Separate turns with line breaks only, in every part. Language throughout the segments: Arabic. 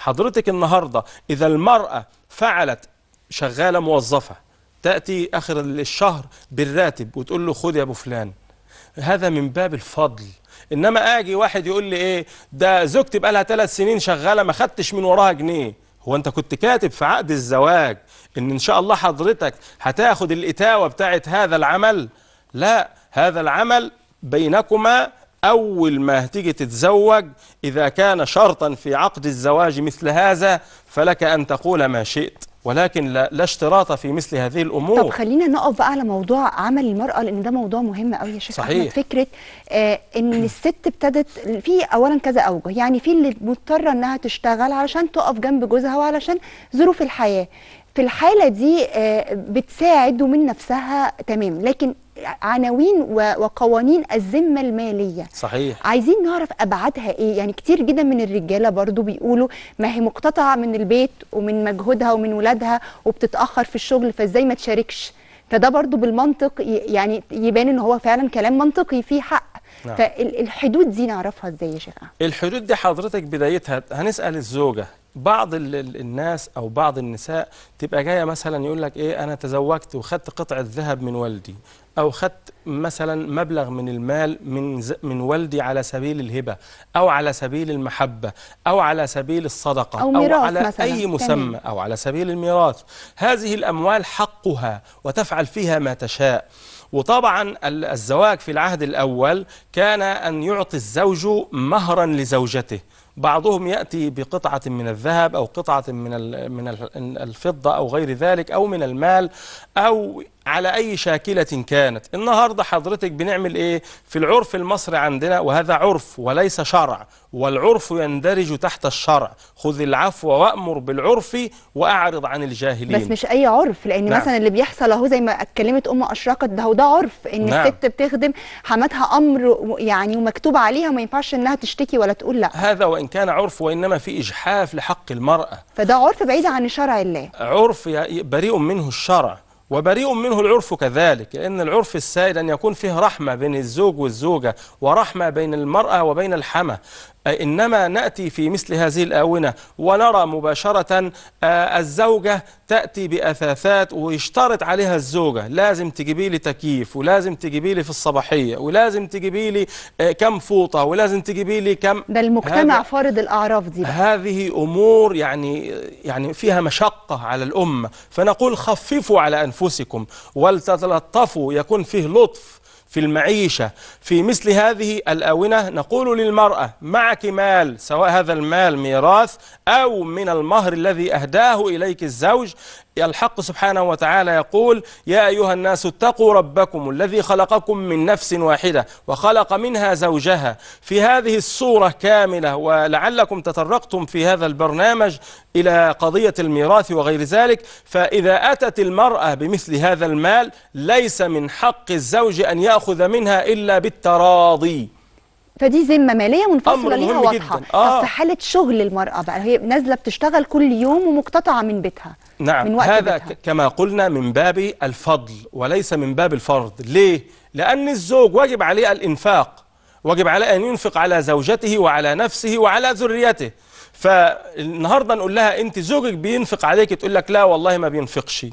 حضرتك النهاردة إذا المرأة فعلت شغالة موظفة تأتي آخر الشهر بالراتب وتقول له خد يا أبو فلان هذا من باب الفضل إنما آجي واحد يقول لي إيه ده زوجتي بقى لها ثلاث سنين شغالة ما خدتش من وراها جنيه هو أنت كنت كاتب في عقد الزواج إن إن شاء الله حضرتك هتاخد الإتاوة بتاعت هذا العمل لا هذا العمل بينكما أول ما هتيجي تتزوج إذا كان شرطا في عقد الزواج مثل هذا فلك أن تقول ما شئت ولكن لا, لا اشتراط في مثل هذه الامور طب
خلينا نقف بقى على موضوع عمل المراه لان ده موضوع مهم قوي يا شيخ صحيح فكره آه ان الست ابتدت في اولا كذا اوجه يعني في اللي مضطره انها تشتغل علشان تقف جنب جوزها وعلشان ظروف الحياه في الحاله دي آه، بتساعد من نفسها تمام لكن عناوين وقوانين الذمه الماليه صحيح عايزين نعرف ابعادها ايه يعني كتير جدا من الرجاله برضو بيقولوا ما هي مقتطعه من البيت ومن مجهودها ومن ولادها وبتتاخر في الشغل فازاي ما تشاركش فده برضو بالمنطق يعني يبان ان هو فعلا كلام منطقي فيه حق نعم. فالحدود دي نعرفها ازاي يا شيخ
الحدود دي حضرتك بدايتها هنسال الزوجه بعض الناس او بعض النساء تبقى جايه مثلا يقول لك ايه انا تزوجت وخدت قطعه ذهب من والدي او خدت مثلا مبلغ من المال من من والدي على سبيل الهبه او على سبيل المحبه او على سبيل الصدقه او, أو على مثلاً. اي مسمى او على سبيل الميراث هذه الاموال حقها وتفعل فيها ما تشاء وطبعا الزواج في العهد الاول كان ان يعطي الزوج مهرا لزوجته بعضهم يأتي بقطعة من الذهب أو قطعة من من الفضة أو غير ذلك أو من المال أو على أي شاكلة كانت النهاردة حضرتك بنعمل إيه في العرف المصري عندنا وهذا عرف وليس شرع والعرف يندرج تحت الشرع خذ العفو وأمر بالعرف وأعرض عن الجاهلين بس مش
أي عرف لأن نعم. مثلا اللي بيحصل أهو زي ما اتكلمت أم أشرقت ده هو ده عرف إن نعم. الست بتخدم حماتها أمر يعني ومكتوب عليها وما ينفعش إنها تشتكي ولا تقول لا
هذا وإن كان عرف وإنما في إجحاف لحق المرأة
فده عرف بعيد عن شرع الله
عرف بريء منه الشرع وبريء منه العرف كذلك لأن العرف السائد أن يكون فيه رحمة بين الزوج والزوجة ورحمة بين المرأة وبين الحمى إنما نأتي في مثل هذه الآونة ونرى مباشرة آه، الزوجة تأتي بأثاثات ويشترط عليها الزوجة لازم تجيبي لي تكييف ولازم تجيبي لي في الصباحية ولازم تجيبي لي آه، كم فوطة ولازم تجيبي لي كم ده
المجتمع فارض الأعراف دي بقى. هذه
أمور يعني يعني فيها مشقة على الأمة فنقول خففوا على أنفسكم ولتتلطفوا يكون فيه لطف في المعيشة في مثل هذه الآونة نقول للمرأة معك مال سواء هذا المال ميراث أو من المهر الذي أهداه إليك الزوج الحق سبحانه وتعالى يقول يا أيها الناس اتقوا ربكم الذي خلقكم من نفس واحدة وخلق منها زوجها في هذه الصورة كاملة ولعلكم تطرقتم في هذا البرنامج إلى قضية الميراث وغير ذلك فإذا أتت المرأة بمثل هذا المال ليس من حق الزوج أن يأخذ منها إلا بالتراضي
فدي ذمه ماليه منفصله ليها واضحه آه. في حاله شغل المراه بقى هي نازله بتشتغل كل يوم ومقتطعه من بيتها نعم من وقت هذا
بيتها. كما قلنا من باب الفضل وليس من باب الفرض ليه لان الزوج واجب عليه الانفاق واجب عليه ان ينفق على زوجته وعلى نفسه وعلى ذريته فالنهارده نقول لها انت زوجك بينفق عليك تقول لك لا والله ما بينفقش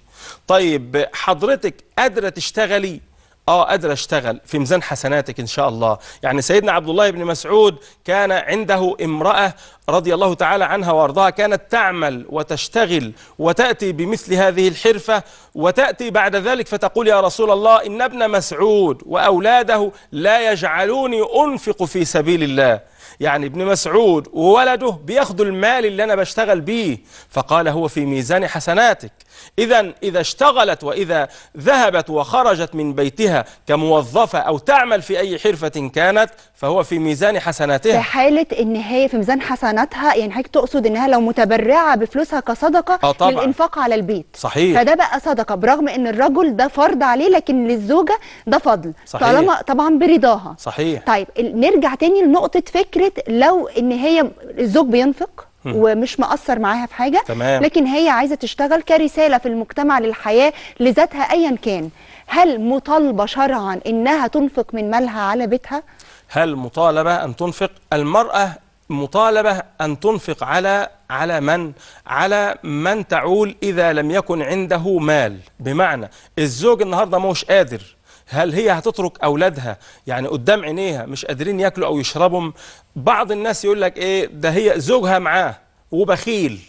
طيب حضرتك قادره تشتغلي اه قادر اشتغل في ميزان حسناتك ان شاء الله يعني سيدنا عبد الله بن مسعود كان عنده امراه رضي الله تعالى عنها وارضاها كانت تعمل وتشتغل وتاتي بمثل هذه الحرفه وتاتي بعد ذلك فتقول يا رسول الله ان ابن مسعود واولاده لا يجعلوني انفق في سبيل الله يعني ابن مسعود وولده بياخذوا المال اللي أنا بشتغل بيه فقال هو في ميزان حسناتك إذا إذا اشتغلت وإذا ذهبت وخرجت من بيتها كموظفة أو تعمل في أي حرفة كانت فهو في ميزان حسناتها في
حالة إن هي في ميزان حسناتها يعني حضرتك تقصد إنها لو متبرعة بفلوسها كصدقة آه طبعا. للإنفاق على البيت صحيح فده بقى صدقة برغم إن الرجل ده فرض عليه لكن للزوجة ده فضل صحيح. طالما طبعا برضاها صحيح طيب نرجع تاني لنقطة فكرة فكره لو ان هي الزوج بينفق ومش مقصر معاها في حاجه تمام. لكن هي عايزه تشتغل كرساله في المجتمع للحياه لذاتها ايا كان هل مطالبه شرعا انها تنفق من مالها على بيتها
هل مطالبه ان تنفق المراه مطالبه ان تنفق على على من على من تعول اذا لم يكن عنده مال بمعنى الزوج النهارده مش قادر هل هي هتترك أولادها يعني قدام عينيها مش قادرين ياكلوا أو يشربوا بعض الناس يقول لك إيه ده هي زوجها معاه وبخيل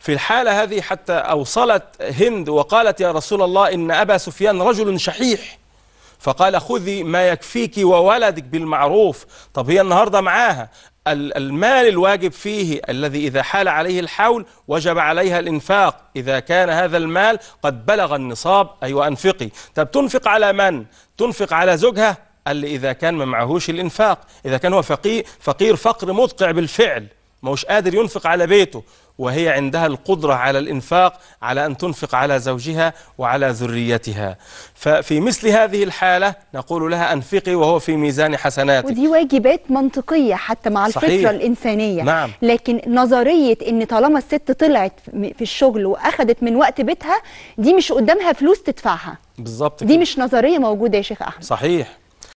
في الحالة هذه حتى أوصلت هند وقالت يا رسول الله إن أبا سفيان رجل شحيح فقال خذي ما يكفيك وولدك بالمعروف طب هي النهاردة معاها المال الواجب فيه الذي إذا حال عليه الحول وجب عليها الإنفاق إذا كان هذا المال قد بلغ النصاب أيوة أنفقي طب تنفق على من؟ تنفق على زوجها قال لي إذا كان ما معهوش الإنفاق إذا كان هو فقير, فقير فقر مدقع بالفعل ما هوش قادر ينفق على بيته وهي عندها القدرة على الإنفاق على أن تنفق على زوجها وعلى ذريتها ففي مثل هذه الحالة نقول لها أنفقي وهو في ميزان حسناتك
ودي واجبات منطقية حتى مع الفطرة صحيح. الإنسانية نعم. لكن نظرية أن طالما الست طلعت في الشغل وأخذت من وقت بيتها دي مش قدامها فلوس تدفعها بالظبط دي مش نظرية موجودة يا شيخ أحمد
صحيح